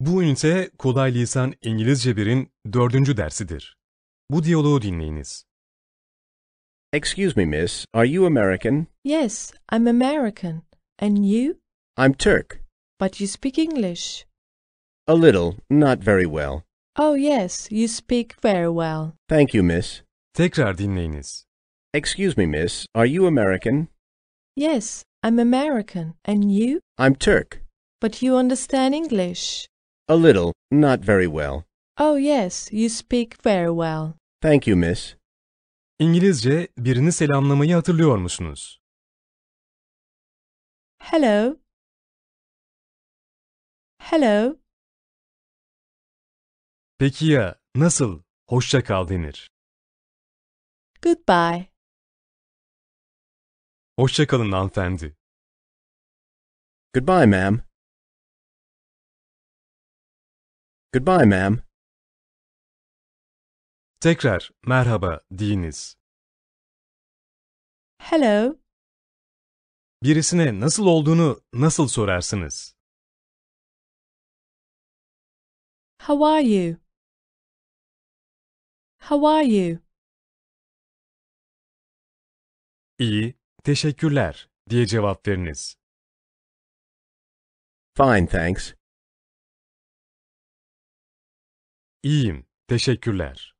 Bu ünite kolay lisan İngilizce 1'in dördüncü dersidir. Bu diyaloğu dinleyiniz. Excuse me, miss. Are you American? Yes, I'm American. And you? I'm Turk. But you speak English. A little, not very well. Oh yes, you speak very well. Thank you, miss. Tekrar dinleyiniz. Excuse me, miss. Are you American? Yes, I'm American. And you? I'm Turk. But you understand English. A little, not very well. Oh yes, you speak very well. Thank you, miss. İngilizce birini selamlamayı hatırlıyor musunuz? Hello. Hello. Peki ya nasıl hoşça kal denir? Goodbye. Hoşça kalın hanımefendi. Goodbye, ma'am. Goodbye, ma'am. Tekrar merhaba deyiniz. Hello. Birisine nasıl olduğunu nasıl sorarsınız? How are you? How are you? İyi, teşekkürler diye cevap veriniz. Fine, thanks İyiyim, teşekkürler.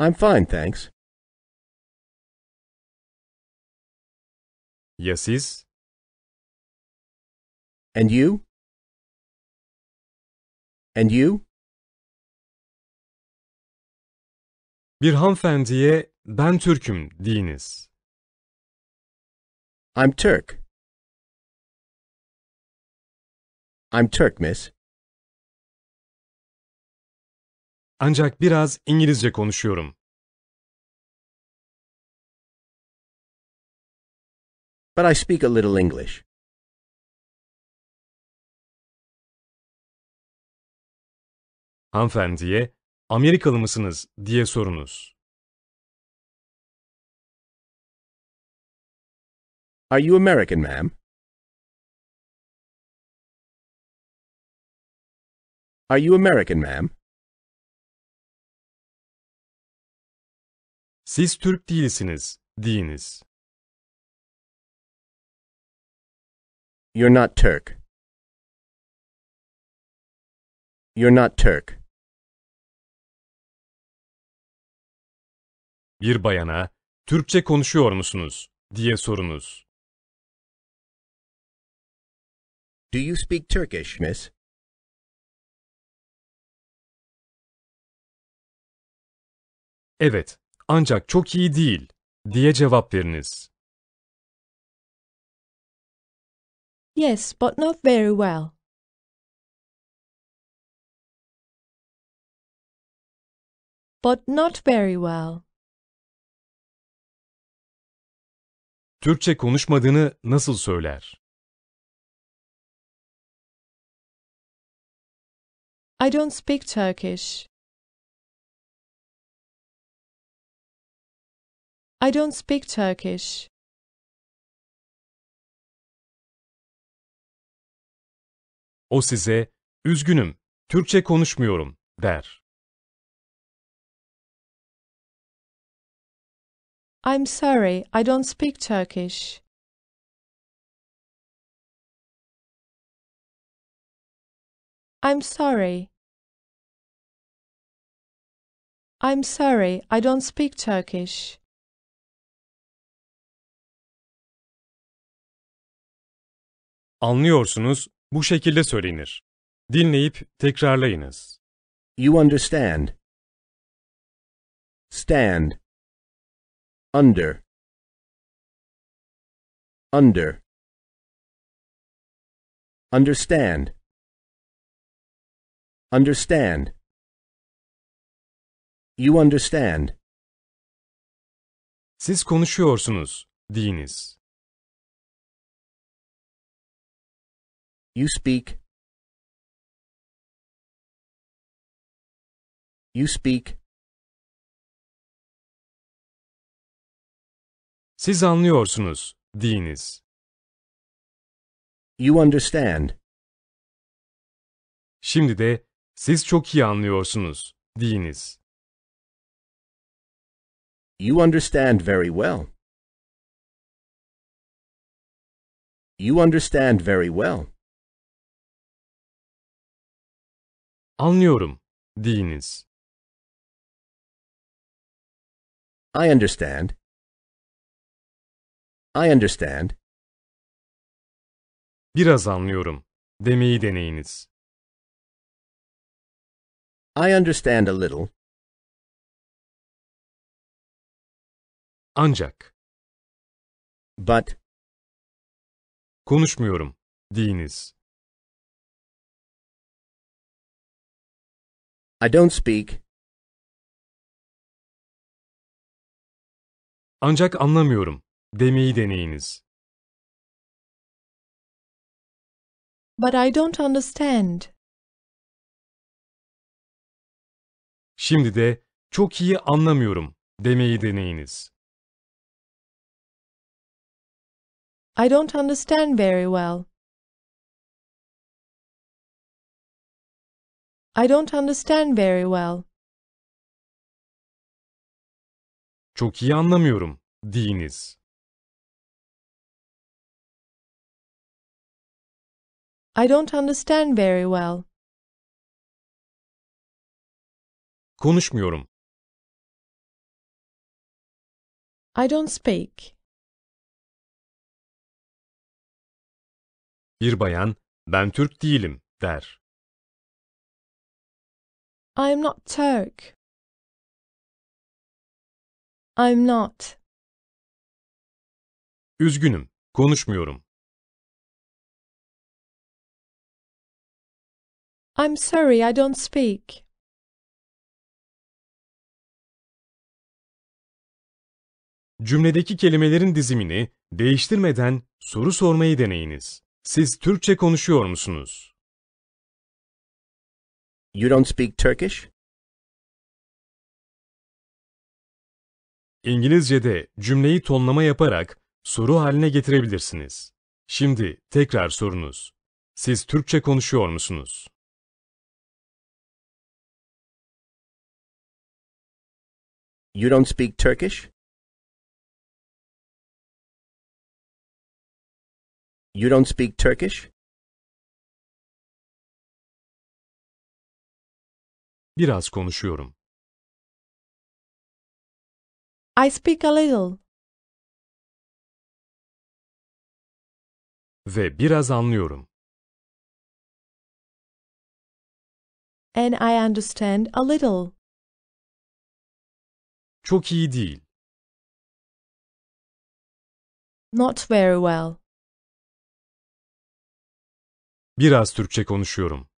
I'm fine, thanks. Ya siz? And you? And you? Bir hanımefendiye ben Türk'üm deyiniz. I'm Turk. I'm Turk, miss. Ancak biraz İngilizce konuşuyorum. But I speak a little English. Hanımefendiye Amerikalı mısınız diye sorunuz. Are you American, ma'am? Are you American, ma'am? Siz Türk değilsiniz, değiniz. You're not Turk. You're not Turk. Bir bayana, Türkçe konuşuyor musunuz? diye sorunuz. Do you speak Turkish, miss? Evet, ancak çok iyi değil diye cevap veriniz. Yes, but not very well. But not very well. Türkçe konuşmadığını nasıl söyler? I don't speak Turkish. I don't speak Turkish. O size, üzgünüm, Türkçe konuşmuyorum, der. I'm sorry, I don't speak Turkish. I'm sorry. I'm sorry, I don't speak Turkish. Anlıyorsunuz, bu şekilde söylenir. Dinleyip tekrarlayınız. You understand. Stand. Under. Under. Understand. Understand. You understand. Siz konuşuyorsunuz, deyiniz. You speak. You speak. Siz anlıyorsunuz, diniz. You understand. Şimdi de siz çok iyi anlıyorsunuz, diniz. You understand very well. You understand very well. Anlıyorum, deyiniz. I understand. I understand. Biraz anlıyorum, demeyi deneyiniz. I understand a little. Ancak. But. Konuşmuyorum, deyiniz. I don't speak. Ancak anlamıyorum demeyi deneyiniz. But I don't understand. Şimdi de çok iyi anlamıyorum demeyi deneyiniz. I don't understand very well. I don't understand very well. Çok iyi anlamıyorum, deyiniz. I don't understand very well. Konuşmuyorum. I don't speak. Bir bayan, ben Türk değilim, der. I am not Turk. I'm not. Üzgünüm, konuşmuyorum. I'm sorry, I don't speak. Cümledeki kelimelerin dizimini değiştirmeden soru sormayı deneyiniz. Siz Türkçe konuşuyor musunuz? You don't speak Turkish? İngilizce'de cümleyi tonlama yaparak soru haline getirebilirsiniz. Şimdi tekrar sorunuz. Siz Türkçe konuşuyor musunuz? You don't speak Turkish? You don't speak Turkish? Biraz konuşuyorum. I speak a little. Ve biraz anlıyorum. And I understand a little. Çok iyi değil. Not very well. Biraz Türkçe konuşuyorum.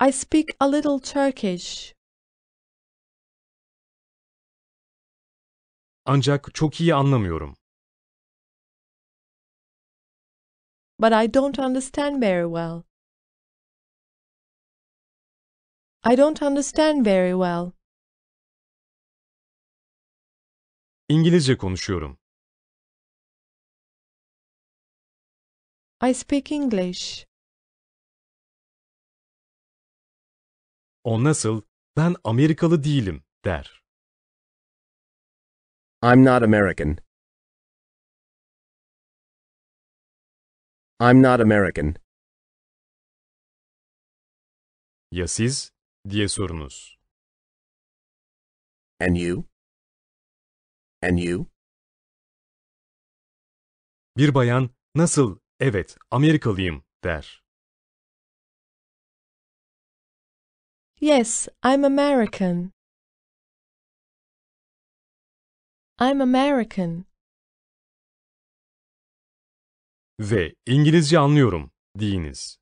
I speak a little Turkish. Ancak çok iyi anlamıyorum. But I don't understand very well. I don't understand very well. İngilizce konuşuyorum. I speak English. O nasıl, ben Amerikalı değilim, der. I'm not American. I'm not American. Ya siz? diye sorunuz. And you? And you? Bir bayan, nasıl, evet, Amerikalıyım, der. Yes, I'm American. I'm American. Ve İngilizce anlıyorum deyiniz.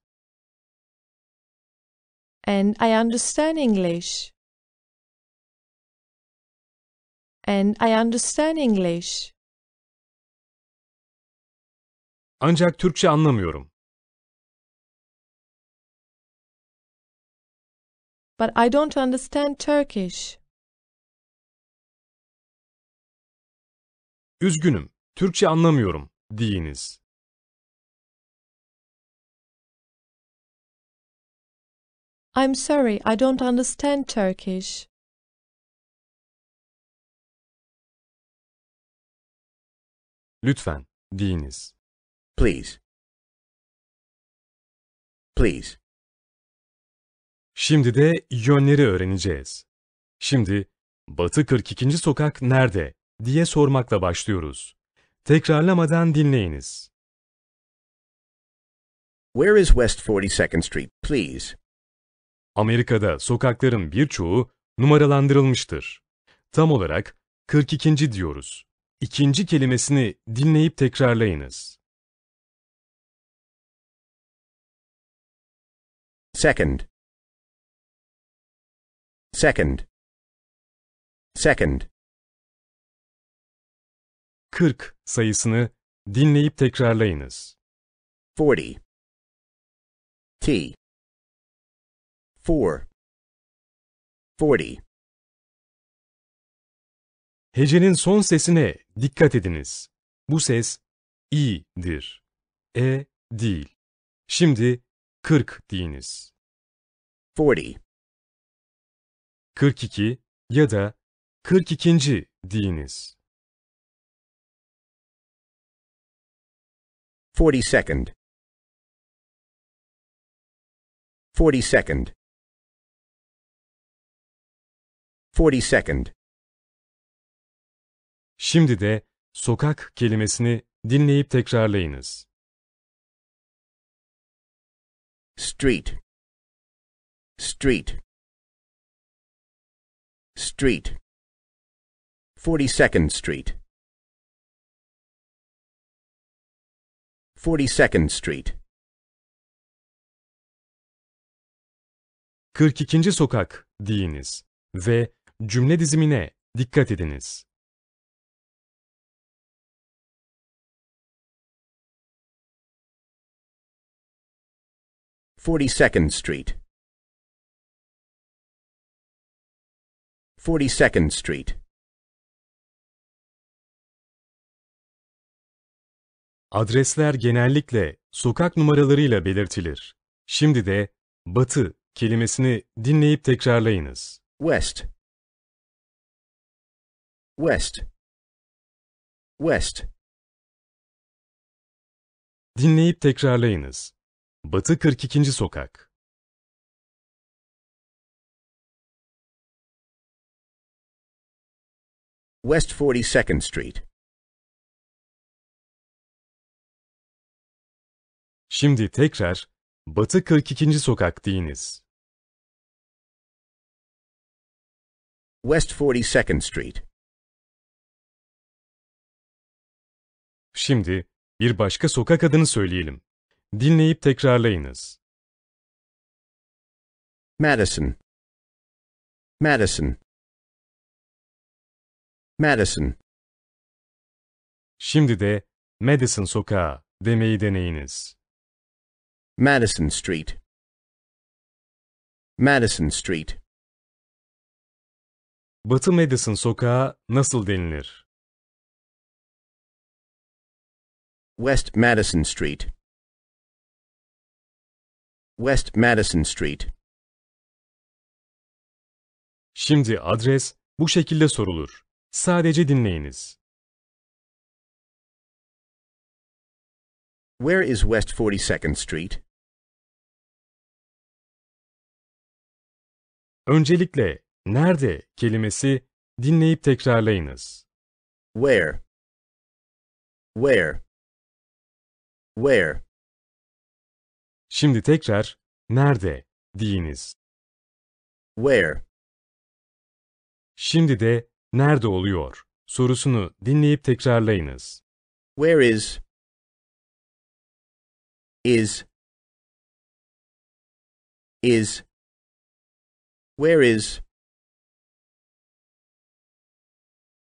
And I understand English. And I understand English. Ancak Türkçe anlamıyorum but I don't understand Turkish. Üzgünüm, Türkçe anlamıyorum, diyiniz. I'm sorry, I don't understand Turkish. Lütfen, diyiniz. Please. Please. Şimdi de yönleri öğreneceğiz. Şimdi, Batı 42. sokak nerede diye sormakla başlıyoruz. Tekrarlamadan dinleyiniz. Where is West 42nd Street, please? Amerika'da sokakların birçoğu numaralandırılmıştır. Tam olarak 42. diyoruz. İkinci kelimesini dinleyip tekrarlayınız. Second. Second. Second. 40 sayısını dinleyip tekrarlayınız. 40. T. 4. 40. Hecenin son sesine dikkat ediniz. Bu ses i'dir. E değil. Şimdi 40 deyiniz. 40. 42 ya da 42. deyiniz. 42nd 42nd 42nd Şimdi de sokak kelimesini dinleyip tekrarlayınız. Street Street Street 42nd Street 42nd Street 42. sokak diyiniz ve cümle dizimine dikkat ediniz. Forty Second Street 42nd Street. Adresler genellikle sokak numaralarıyla belirtilir. Şimdi de batı kelimesini dinleyip tekrarlayınız. West West West Dinleyip tekrarlayınız. Batı 42. sokak West 42nd Street. Şimdi tekrar Batı 42. sokak deyiniz. West 42nd Street. Şimdi bir başka sokak adını söyleyelim. Dinleyip tekrarlayınız. Madison. Madison. Madison. Şimdi de Madison Sokağı demeyi deneyiniz. Madison Street. Madison Street. Batı Madison Sokağı nasıl denilir? West Madison Street. West Madison Street. Şimdi adres bu şekilde sorulur. Sadece dinleyiniz. Where is West 42nd Street? Öncelikle nerede kelimesi dinleyip tekrarlayınız. Where? Where? Where? Şimdi tekrar nerede diyiniz. Where? Şimdi de nerede oluyor sorusunu dinleyip tekrarlayınız. Where is is is where is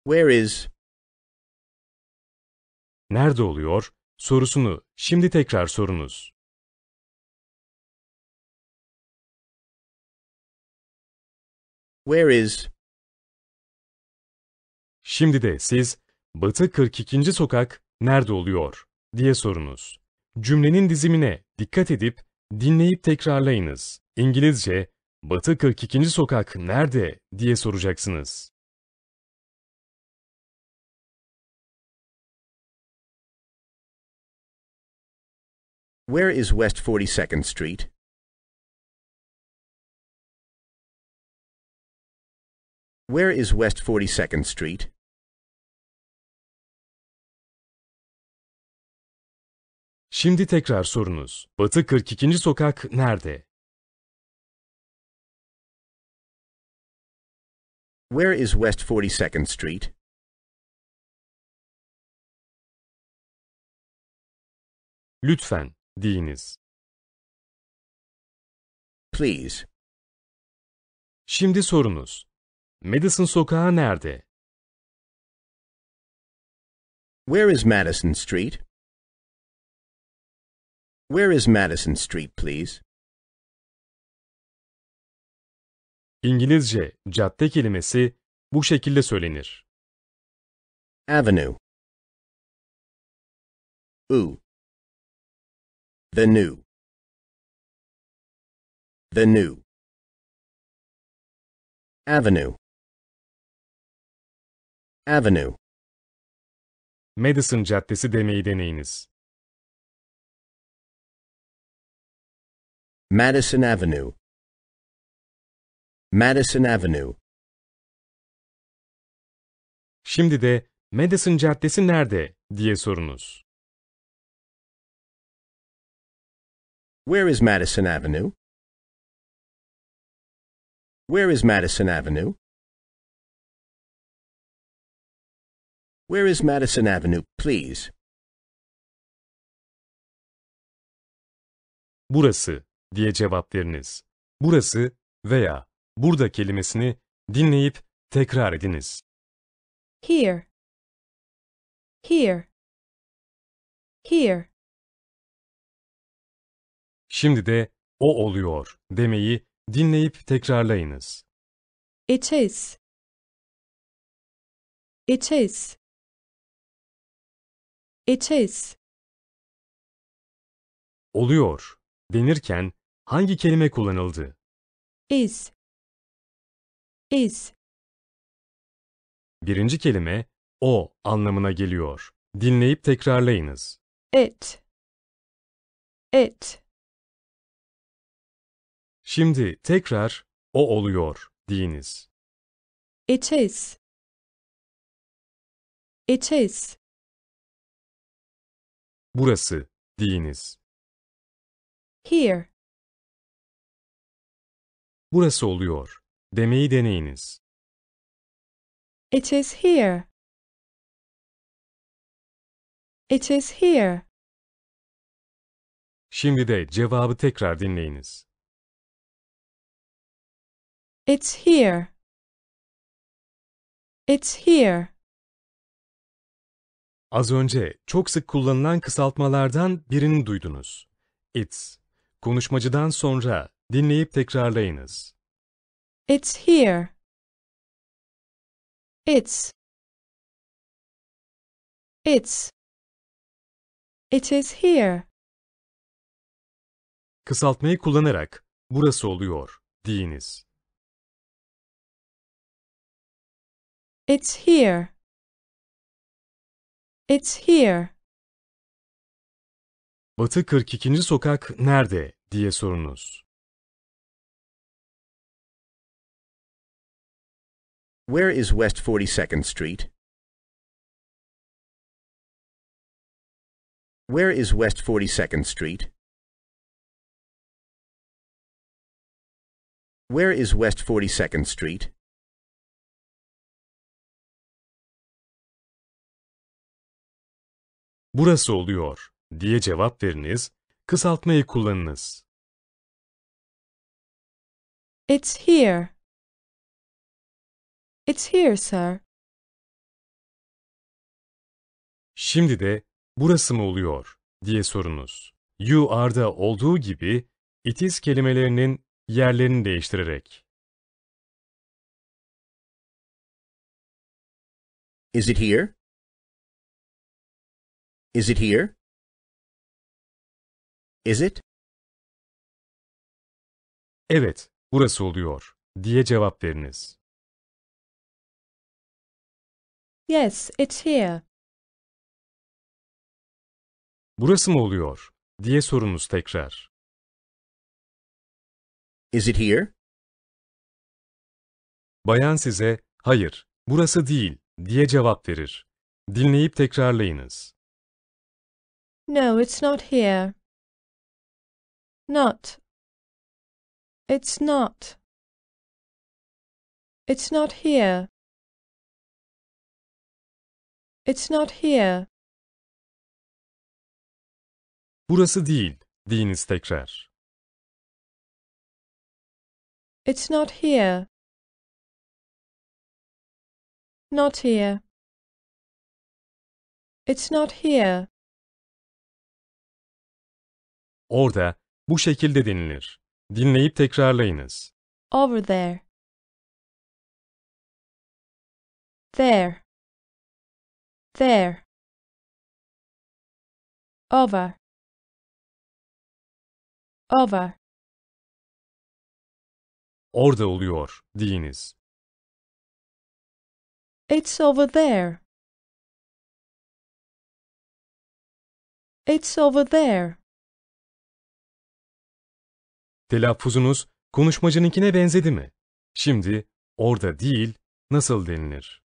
where is nerede oluyor sorusunu şimdi tekrar sorunuz. Where is Şimdi de siz, Batı 42. sokak nerede oluyor diye sorunuz. Cümlenin dizimine dikkat edip dinleyip tekrarlayınız. İngilizce, Batı 42. sokak nerede diye soracaksınız. Where is West 42nd Street? Where is West 42nd Street? Şimdi tekrar sorunuz. Batı 42. sokak nerede? Where is West 42nd Street? Lütfen, deyiniz. Please. Şimdi sorunuz. Madison sokağı nerede? Where is Madison Street? Where is Madison Street, please? İngilizce cadde kelimesi bu şekilde söylenir. Avenue U. The new The new Avenue Avenue Madison Caddesi demeyi deneyiniz. Madison Avenue Madison Avenue Şimdi de Madison Caddesi nerede diye sorunuz. Where is Madison Avenue? Where is Madison Avenue? Where is Madison Avenue, please? Burası diye cevap veriniz. Burası veya burada kelimesini dinleyip tekrar ediniz. Here. Here. Here. Şimdi de o oluyor demeyi dinleyip tekrarlayınız. It is. It is. It is. Oluyor denirken Hangi kelime kullanıldı? Is. Is. Birinci kelime o anlamına geliyor. Dinleyip tekrarlayınız. It. It. Şimdi tekrar o oluyor deyiniz. It is. It is. Burası deyiniz. Here. Burası oluyor. Demeyi deneyiniz. It is here. It is here. Şimdi de cevabı tekrar dinleyiniz. It's here. It's here. Az önce çok sık kullanılan kısaltmalardan birini duydunuz. It's. Konuşmacıdan sonra Dinleyip tekrarlayınız. It's here. It's. It's. It is here. Kısaltmayı kullanarak burası oluyor deyiniz. It's here. It's here. Batı 42. sokak nerede diye sorunuz. Where is West 42nd Street? Where is West 42nd Street? Where is West 42nd Street? Burası oluyor diye cevap veriniz, kısaltmayı kullanınız. It's here. It's here, sir. Şimdi de burası mı oluyor diye sorunuz. You are'da olduğu gibi it is kelimelerinin yerlerini değiştirerek. Is it here? Is it here? Is it? Evet, burası oluyor diye cevap veriniz. Yes, it's here. Burası mı oluyor? diye sorunuz tekrar. Is it here? Bayan size, hayır, burası değil, diye cevap verir. Dinleyip tekrarlayınız. No, it's not here. Not. It's not. It's not here. It's not here. Burası değil, deyiniz tekrar. It's not here. Not here. It's not here. Orada, bu şekilde denilir. Dinleyip tekrarlayınız. Over there. There there over over Orada oluyor deyiniz. It's over there. It's over there. Telaffuzunuz konuşmacınınkine benzedi mi? Şimdi orada değil nasıl denilir?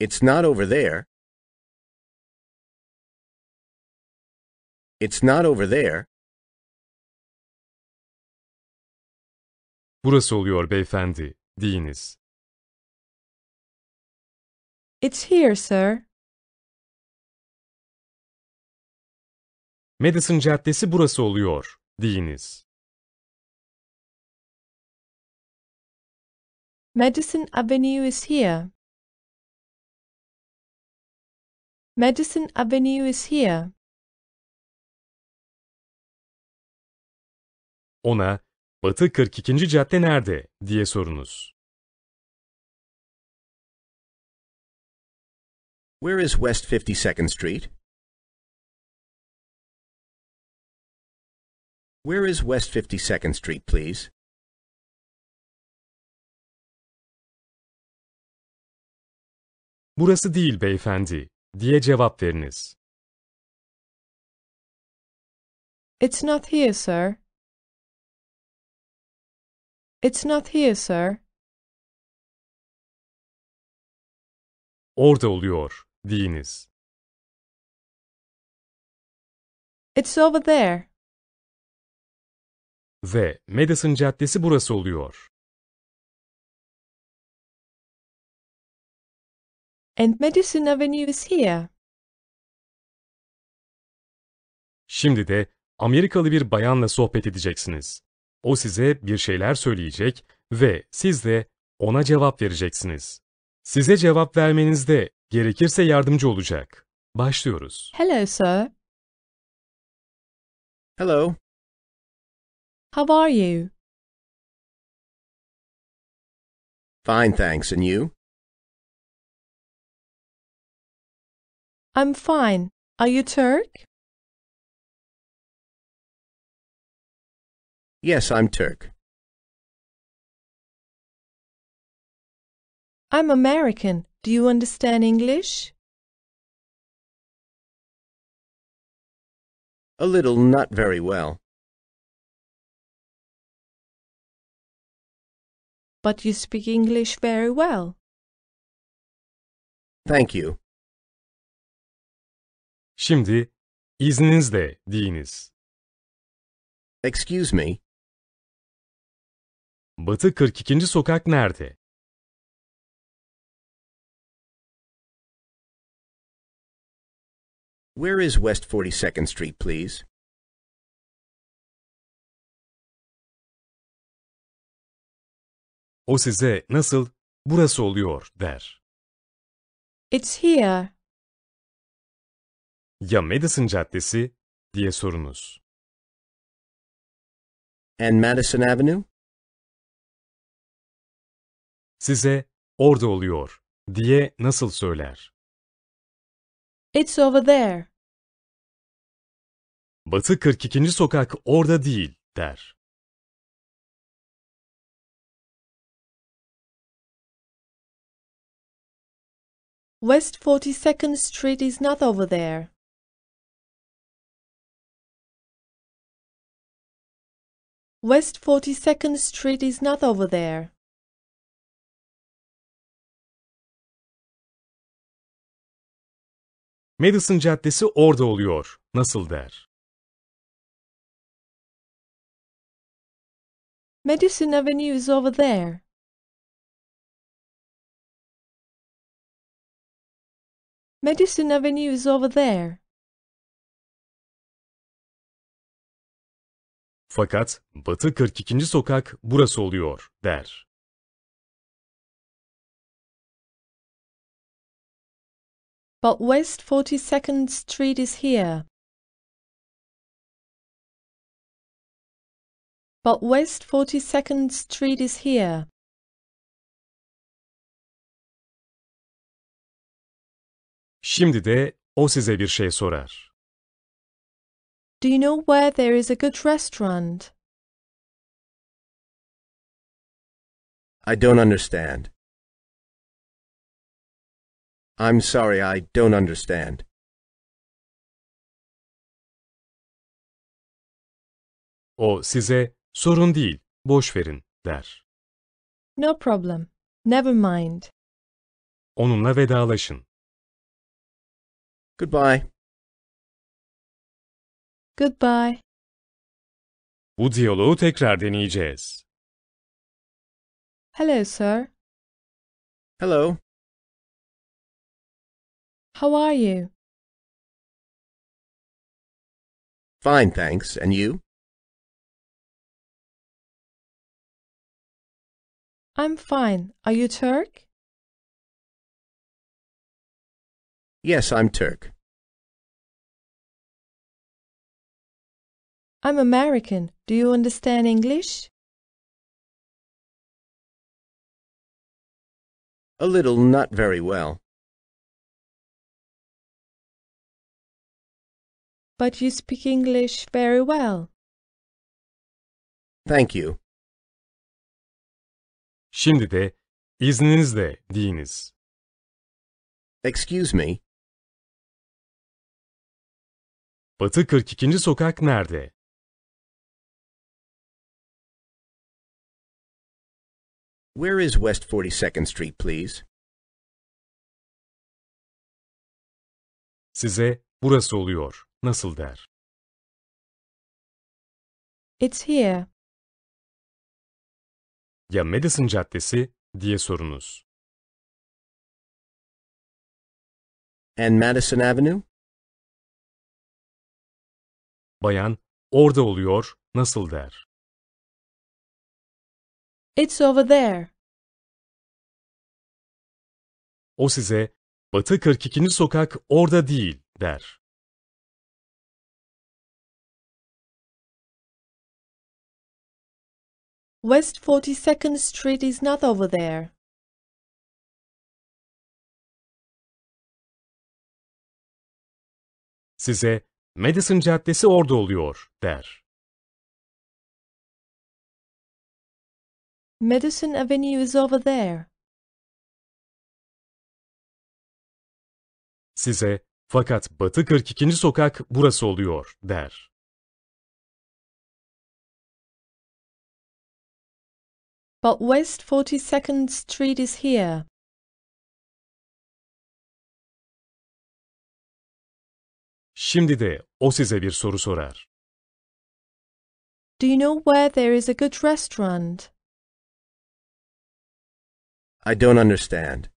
It's not over there. It's not over there. Burası oluyor beyefendi, deyiniz. It's here, sir. Madison Caddesi burası oluyor, deyiniz. Madison Avenue is here. Madison Avenue is here. Ona, Batı 42. cadde nerede diye sorunuz. Where is West 52nd Street? Where is West 52nd Street, please? Burası değil beyefendi diye cevap veriniz. It's not here, sir. It's not here, sir. Orada oluyor, deyiniz. It's over there. Ve Madison Caddesi burası oluyor. and Madison Avenue is here. Şimdi de Amerikalı bir bayanla sohbet edeceksiniz. O size bir şeyler söyleyecek ve siz de ona cevap vereceksiniz. Size cevap vermenizde gerekirse yardımcı olacak. Başlıyoruz. Hello sir. Hello. How are you? Fine thanks and you? I'm fine. Are you Turk? Yes, I'm Turk. I'm American. Do you understand English? A little, not very well. But you speak English very well. Thank you. Şimdi izninizle deyiniz. Excuse me. Batı 42. sokak nerede? Where is West 42nd Street, please? O size nasıl burası oluyor der. It's here. Ya Madison Caddesi diye sorunuz. And Madison Avenue? Size orada oluyor diye nasıl söyler? It's over there. Batı 42. sokak orada değil der. West 42nd Street is not over there. West 42nd Street is not over there. Madison Caddesi orada oluyor. Nasıl der? Madison Avenue is over there. Madison Avenue is over there. Fakat Batı 42. sokak burası oluyor, der. But West 42nd Street is here. But West 42nd Street is here. Şimdi de o size bir şey sorar. Do you know where there is a good restaurant? I don't understand. I'm sorry, I don't understand. O size sorun değil, boş verin der. No problem. Never mind. Onunla vedalaşın. Goodbye. Goodbye. Bu diyaloğu tekrar deneyeceğiz. Hello, sir. Hello. How are you? Fine, thanks. And you? I'm fine. Are you Turk? Yes, I'm Turk. I'm American. Do you understand English? A little, not very well. But you speak English very well. Thank you. Şimdi de izninizle deyiniz. Excuse me. Batı 42. sokak nerede? Where is West 42nd Street, please? Size burası oluyor. Nasıl der? It's here. Ya Madison Caddesi diye sorunuz. And Madison Avenue? Bayan orada oluyor. Nasıl der? It's over there. O size Batı 42. sokak orada değil der. West 42nd Street is not over there. Size Madison Caddesi orada oluyor der. Medicine Avenue is over there. Size, fakat Batı 42. sokak burası oluyor, der. But West 42nd Street is here. Şimdi de o size bir soru sorar. Do you know where there is a good restaurant? I don't understand.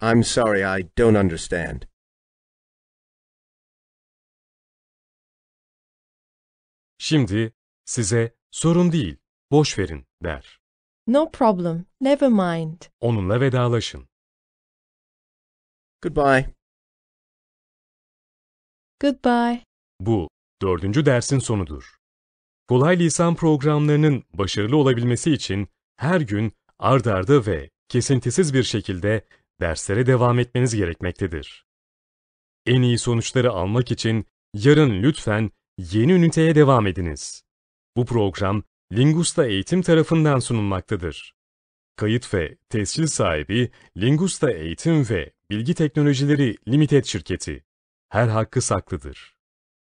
I'm sorry, I don't understand. Şimdi size sorun değil, boş verin der. No problem, never mind. Onunla vedalaşın. Goodbye. Goodbye. Bu dördüncü dersin sonudur. Kolay lisan programlarının başarılı olabilmesi için her gün ard arda ve kesintisiz bir şekilde derslere devam etmeniz gerekmektedir. En iyi sonuçları almak için yarın lütfen yeni üniteye devam ediniz. Bu program Lingusta Eğitim tarafından sunulmaktadır. Kayıt ve tescil sahibi Lingusta Eğitim ve Bilgi Teknolojileri Limited şirketi. Her hakkı saklıdır.